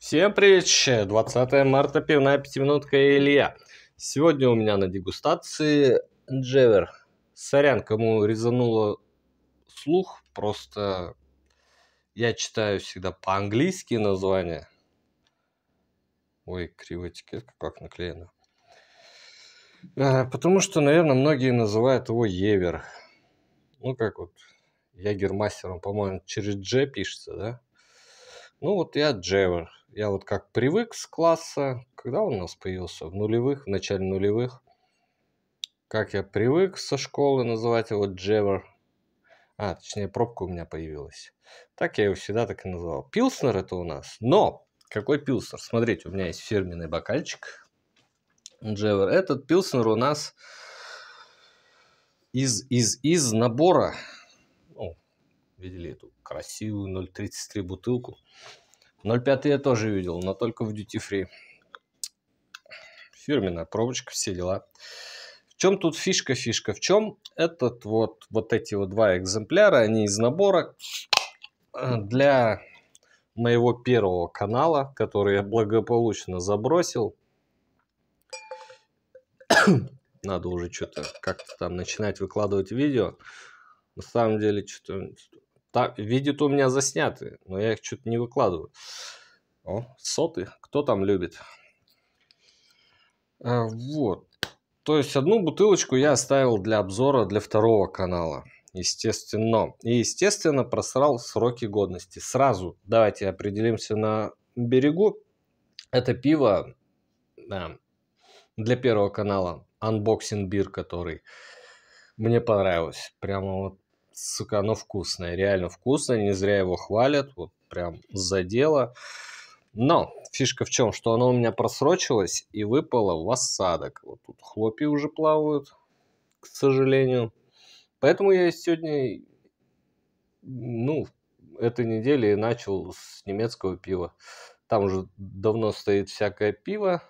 Всем привет! 20 марта, пивная пятиминутка Илья. Сегодня у меня на дегустации Джевер. Сорян, кому резануло слух, просто я читаю всегда по-английски названия. Ой, кривая этикетка как наклеена. А, потому что, наверное, многие называют его Евер. Ну, как вот Ягермастер, он, по-моему, через Дж пишется, да? Ну, вот я Джевер я вот как привык с класса, когда он у нас появился? В нулевых, в начале нулевых. Как я привык со школы называть его Джевер. А, точнее, пробка у меня появилась. Так я его всегда так и называл. Пилснер это у нас. Но! Какой пилснер? Смотрите, у меня есть фирменный бокальчик. Джевер. Этот пилснер у нас из, из, из набора. О, видели эту красивую 0,33 бутылку. 0,5 я тоже видел, но только в Duty Free. Фирменная пробочка, все дела. В чем тут фишка? Фишка в чем? Этот вот, вот эти вот два экземпляра, они из набора для моего первого канала, который я благополучно забросил. Надо уже что-то как-то там начинать выкладывать видео. На самом деле, что-то так, видит у меня засняты, но я их что-то не выкладываю. О, соты, кто там любит? А, вот. То есть одну бутылочку я оставил для обзора для второго канала. Естественно. И, естественно, просрал сроки годности. Сразу давайте определимся на берегу. Это пиво да, для первого канала. Unboxing бир, который мне понравилось. Прямо вот сука, оно вкусное, реально вкусное, не зря его хвалят, вот прям за дело. Но фишка в чем, что оно у меня просрочилось и выпало в осадок. Вот тут хлопья уже плавают, к сожалению. Поэтому я сегодня, ну, этой неделе начал с немецкого пива. Там уже давно стоит всякое пиво.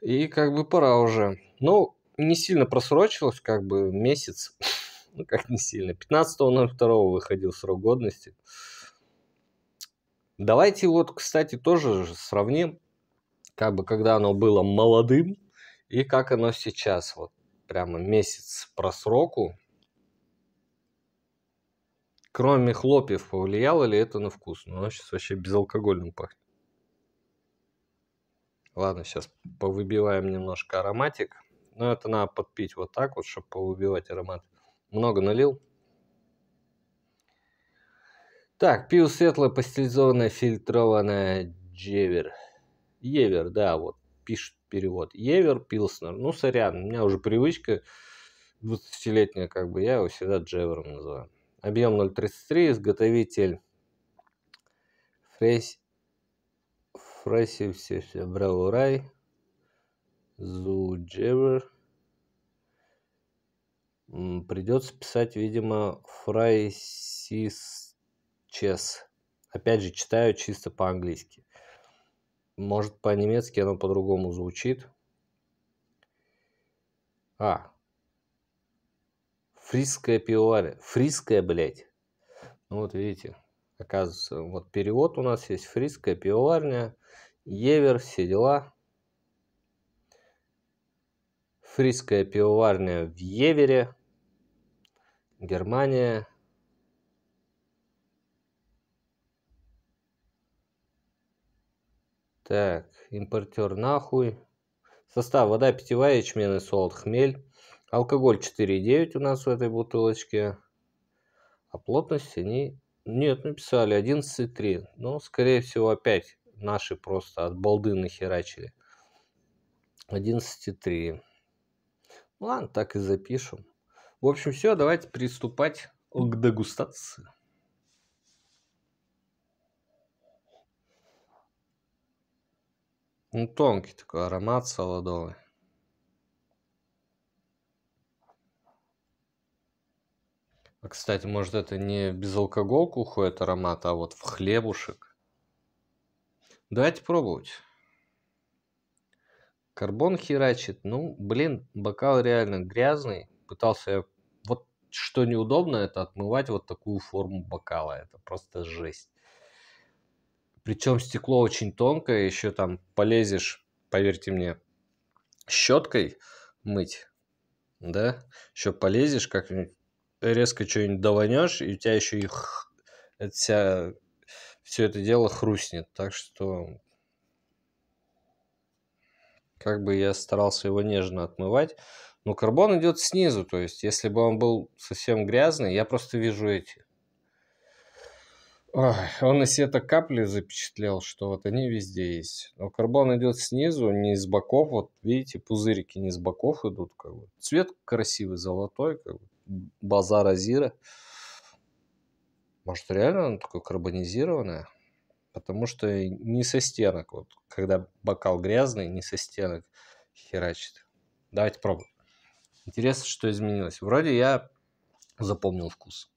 И как бы пора уже. Ну, не сильно просрочилось, как бы месяц, ну как не сильно, 15.02 выходил срок годности. Давайте вот, кстати, тоже сравним, как бы когда оно было молодым и как оно сейчас, вот прямо месяц про сроку. Кроме хлопьев повлияло ли это на вкус? Ну, оно сейчас вообще безалкогольным пахнет. Ладно, сейчас повыбиваем немножко ароматик. Но это надо подпить вот так вот, чтобы поубивать аромат. Много налил. Так, пиво светлое, пастилизованное, фильтрованное, джевер. Евер, да, вот, пишет перевод. Евер, пилснер. Ну, сорян, у меня уже привычка 20-летняя, как бы, я его всегда джевером называю. Объем 0,33, изготовитель Фрейс Фрейсив Браурай, Зуджевер. Придется писать, видимо, Фрайсис Чес. Опять же, читаю чисто по-английски. Может, по-немецки оно по-другому звучит. А. Фрисское пивоварня. Фрисское, блядь. Ну вот видите, оказывается, вот перевод у нас есть. Фрисская пивоварня, Евер, все дела. Фриская пивоварня в Евере, Германия. Так, импортер нахуй. Состав вода питьевая, ячменный солод, хмель. Алкоголь 4,9 у нас в этой бутылочке. А плотность они... Нет, написали 11,3. Но, скорее всего, опять наши просто от балды нахерачили. 11,3. Ладно, так и запишем. В общем, все, давайте приступать к дегустации. Ну, тонкий такой аромат солодовый. А, кстати, может это не в безалкоголку уходит аромат, а вот в хлебушек. Давайте пробовать. Карбон херачит. Ну, блин, бокал реально грязный. Пытался я... Вот что неудобно, это отмывать вот такую форму бокала. Это просто жесть. Причем стекло очень тонкое, еще там полезешь, поверьте мне, щеткой мыть, да, еще полезешь как резко что-нибудь даванешь, и у тебя еще и х... это вся... все это дело хрустнет. Так что как бы я старался его нежно отмывать, но карбон идет снизу, то есть если бы он был совсем грязный, я просто вижу эти. Ой, он из это капли запечатлел, что вот они везде есть. Но карбон идет снизу, не из боков. Вот видите, пузырики не из боков идут. Как бы. Цвет красивый, золотой, как бы. базара зира. Может, реально он такой карбонизированное? потому что не со стенок, вот, когда бокал грязный, не со стенок херачит. Давайте пробуем. Интересно, что изменилось. Вроде я запомнил вкус.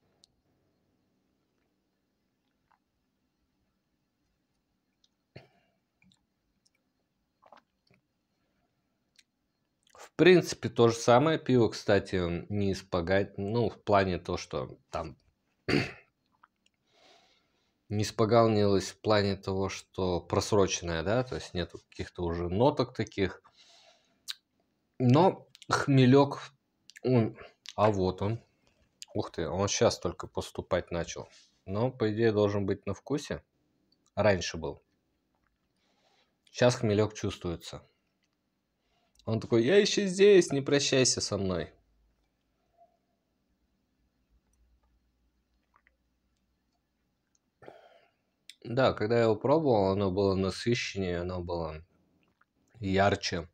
В принципе, то же самое пиво, кстати, не испугать, ну, в плане то, что там не испоганилось в плане того, что просроченная, да, то есть нет каких-то уже ноток таких. Но хмелек, он, а вот он. Ух ты, он сейчас только поступать начал. Но, по идее, должен быть на вкусе. Раньше был. Сейчас хмелек чувствуется. Он такой, я еще здесь, не прощайся со мной. Да, когда я его пробовал, оно было насыщеннее, оно было ярче,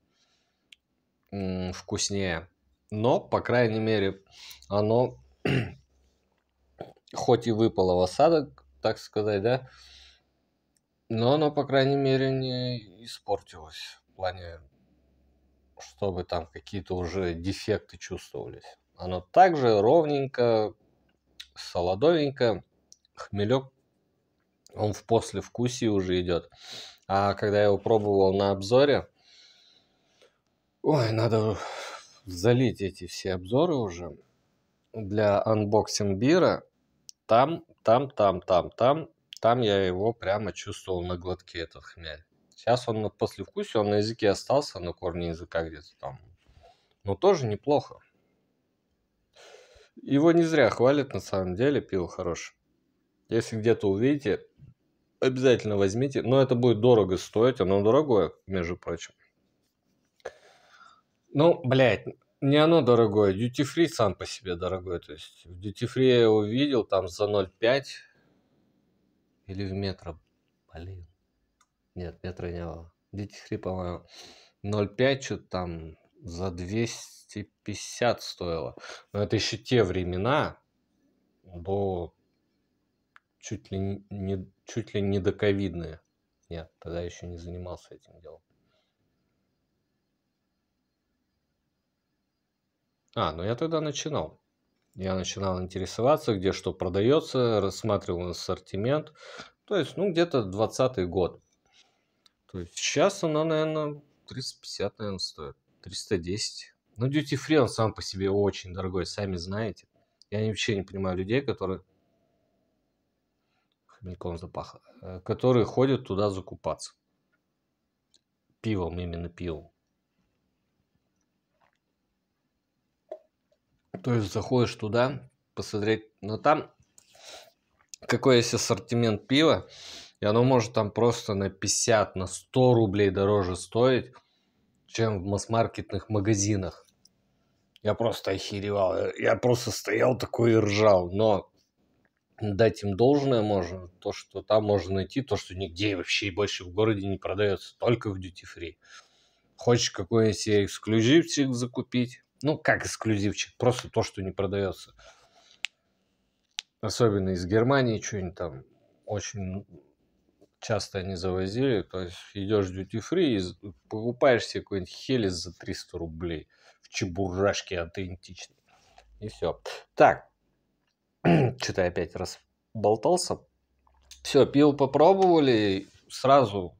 вкуснее. Но, по крайней мере, оно хоть и выпало в осадок, так сказать, да, но оно, по крайней мере, не испортилось. В плане, чтобы там какие-то уже дефекты чувствовались. Оно также ровненько, солодовенько, хмелек он в послевкусии уже идет. А когда я его пробовал на обзоре, ой, надо залить эти все обзоры уже для анбоксинг-бира. Там, там, там, там, там, там я его прямо чувствовал на глотке, этот хмель. Сейчас он на послевкусии, он на языке остался, на корне языка где-то там. Но тоже неплохо. Его не зря хвалят, на самом деле, пиво хорошее. Если где-то увидите, обязательно возьмите, но это будет дорого стоить, оно дорогое, между прочим. Ну, блядь, не оно дорогое, Duty Free сам по себе дорогой, то есть в Duty Free я его видел там за 0,5 или в метро, блин, нет, метра не было, Duty Free, по-моему, 0,5 что-то там за 250 стоило, но это еще те времена, до чуть ли не, чуть ли не доковидные. Нет, тогда еще не занимался этим делом. А, ну я тогда начинал. Я начинал интересоваться, где что продается, рассматривал ассортимент. То есть, ну, где-то 20 год. То есть, сейчас она, наверное, 350, наверное, стоит. 310. Но ну, Duty Free, он сам по себе очень дорогой, сами знаете. Я вообще не понимаю людей, которые хмельком запах, э, которые ходят туда закупаться. Пивом, именно пивом. То есть заходишь туда, посмотреть, но там какой есть ассортимент пива, и оно может там просто на 50, на 100 рублей дороже стоить, чем в масс-маркетных магазинах. Я просто охеревал. Я просто стоял такой и ржал. Но дать им должное можно, то, что там можно найти, то, что нигде вообще и больше в городе не продается, только в Duty Free. Хочешь какой-нибудь эксклюзивчик закупить? Ну, как эксклюзивчик, просто то, что не продается. Особенно из Германии что-нибудь там очень часто они завозили. То есть идешь в Duty Free и покупаешь себе какой-нибудь хелис за 300 рублей в чебурашке аутентичный. И все. Так, что-то опять раз болтался. Все, пил попробовали, сразу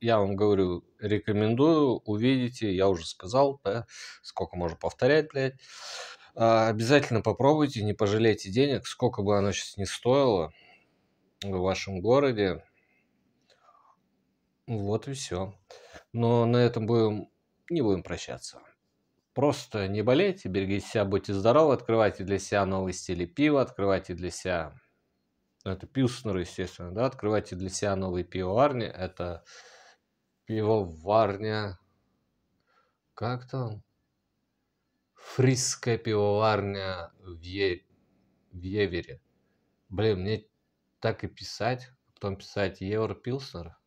я вам говорю, рекомендую, увидите, я уже сказал, да, сколько можно повторять, блядь. А, обязательно попробуйте, не пожалейте денег, сколько бы оно сейчас не стоило в вашем городе. Вот и все. Но на этом будем, не будем прощаться. Просто не болейте, берегите себя, будьте здоровы, открывайте для себя новые стили пива, открывайте для себя, ну, это пилснеры, естественно, да, открывайте для себя новые пивоварни, это пивоварня, как там, фрисская пивоварня в, е... в Евере. Блин, мне так и писать, потом писать Евро Пилснер.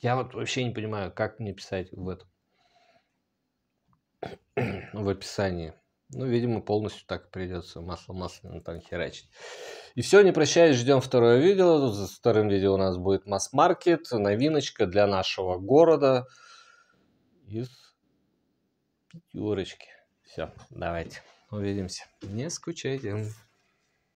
Я вот вообще не понимаю, как мне писать в этом. в описании. Ну, видимо, полностью так придется масло масляно там херачить. И все, не прощаюсь, ждем второе видео. За вторым видео у нас будет масс-маркет, новиночка для нашего города из пятерочки. Все, давайте, увидимся. Не скучайте.